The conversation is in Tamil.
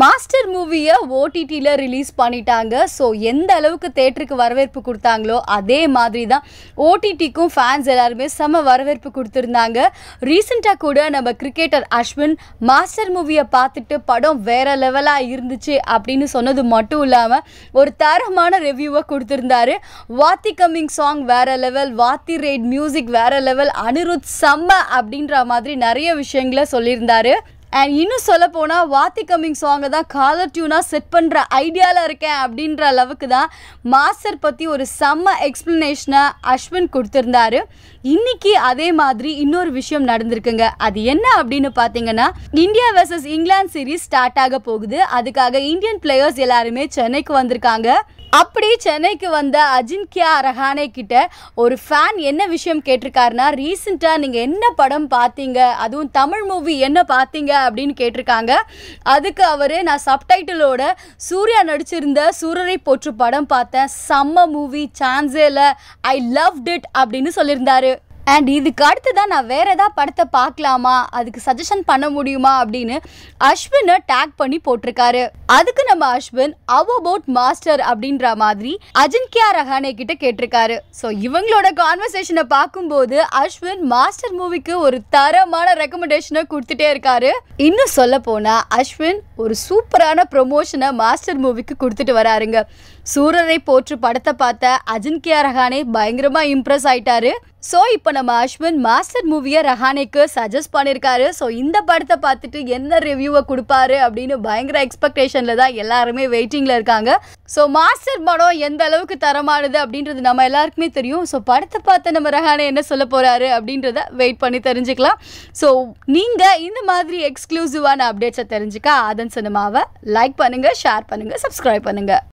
மாஸ்டர் மூவியை ஓடிடியில் ரிலீஸ் பண்ணிட்டாங்க ஸோ எந்த அளவுக்கு தேட்டருக்கு வரவேற்பு கொடுத்தாங்களோ அதே மாதிரி தான் ஓடிடிக்கும் ஃபேன்ஸ் எல்லாருமே செம வரவேற்பு கொடுத்துருந்தாங்க ரீசெண்டாக கூட நம்ம கிரிக்கெட்டர் அஸ்வின் மாஸ்டர் மூவியை பார்த்துட்டு படம் வேறு லெவலாக இருந்துச்சு அப்படின்னு சொன்னது மட்டும் இல்லாமல் ஒரு தரமான ரிவ்யூவை கொடுத்துருந்தாரு வாத்தி கம்மிங் சாங் வேறு லெவல் வாத்தி ரெய்ட் மியூசிக் வேறு லெவல் அனிருத் செம்ம அப்படின்ற மாதிரி நிறைய விஷயங்களை சொல்லியிருந்தாரு அண்ட் இன்னும் சொல்ல போனால் வாத்தி கம்மிங் சாங்கை தான் காலர் டியூனாக செட் பண்ணுற ஐடியாவில் இருக்கேன் அப்படின்ற அளவுக்கு தான் மாஸ்டர் பற்றி ஒரு செம்ம எக்ஸ்ப்ளனேஷனை அஸ்வின் கொடுத்துருந்தாரு இன்னைக்கு அதே மாதிரி இன்னொரு விஷயம் நடந்திருக்குங்க அது என்ன அப்படின்னு பார்த்தீங்கன்னா India versus England series start ஆக போகுது அதுக்காக இந்தியன் பிளேயர்ஸ் எல்லாருமே சென்னைக்கு வந்திருக்காங்க அப்படி சென்னைக்கு வந்த அஜின்கியா அரஹானே கிட்ட ஒரு ஃபேன் என்ன விஷயம் கேட்டிருக்காருன்னா ரீசெண்டாக நீங்கள் என்ன படம் பார்த்தீங்க அதுவும் தமிழ் மூவி என்ன பார்த்தீங்க அப்படின்னு கேட்டிருக்காங்க அதுக்கு அவர் நான் சப்டைட்டிலோட சூர்யா நடிச்சிருந்த சூரரை போற்று படம் பார்த்தேன் செம்ம மூவி சான்ஸே இல்லை ஐ லவ் இட் அப்படின்னு சொல்லியிருந்தாரு அண்ட் இதுக்கு அடுத்து தான் நான் வேறு எதாவது படத்தை பார்க்கலாமா அதுக்கு சஜஷன் பண்ண முடியுமா அப்படின்னு அஸ்வினை டேக் பண்ணி போட்டிருக்காரு அதுக்கு நம்ம அஸ்வின் அவ் அபவுட் மாஸ்டர் அப்படின்ற மாதிரி அஜின்கியா ரஹானே கிட்ட கேட்டிருக்காரு ஸோ இவங்களோட கான்வர்சேஷனை பார்க்கும்போது அஸ்வின் மாஸ்டர் மூவிக்கு ஒரு தரமான ரெக்கமெண்டேஷனை கொடுத்துட்டே இருக்காரு இன்னும் சொல்ல போனால் அஸ்வின் ஒரு சூப்பரான ப்ரொமோஷனை மாஸ்டர் மூவிக்கு கொடுத்துட்டு வராருங்க சூரரை போற்று படத்தை பார்த்த அஜின்கியா ரஹானே பயங்கரமாக இம்ப்ரெஸ் ஆயிட்டாரு ஸோ இப்போ நம்ம அஸ்வின் மாஸ்டர் மூவியை ரஹானேக்கு சஜஸ்ட் பண்ணியிருக்காரு ஸோ இந்த படத்தை பார்த்துட்டு என்ன ரிவ்யூவை கொடுப்பாரு அப்படின்னு பயங்கர எக்ஸ்பெக்டேஷனில் தான் எல்லாருமே வெயிட்டிங்கில் இருக்காங்க ஸோ மாஸ்டர் படம் எந்த அளவுக்கு தரமானது அப்படின்றது நம்ம எல்லாருக்குமே தெரியும் ஸோ படத்தை பார்த்து நம்ம ரஹானே என்ன சொல்ல போகிறாரு அப்படின்றத வெயிட் பண்ணி தெரிஞ்சுக்கலாம் ஸோ நீங்கள் இந்த மாதிரி எக்ஸ்க்ளூசிவான அப்டேட்ஸை தெரிஞ்சுக்க ஆதன் சினிமாவை லைக் பண்ணுங்கள் ஷேர் பண்ணுங்கள் சப்ஸ்கிரைப் பண்ணுங்கள்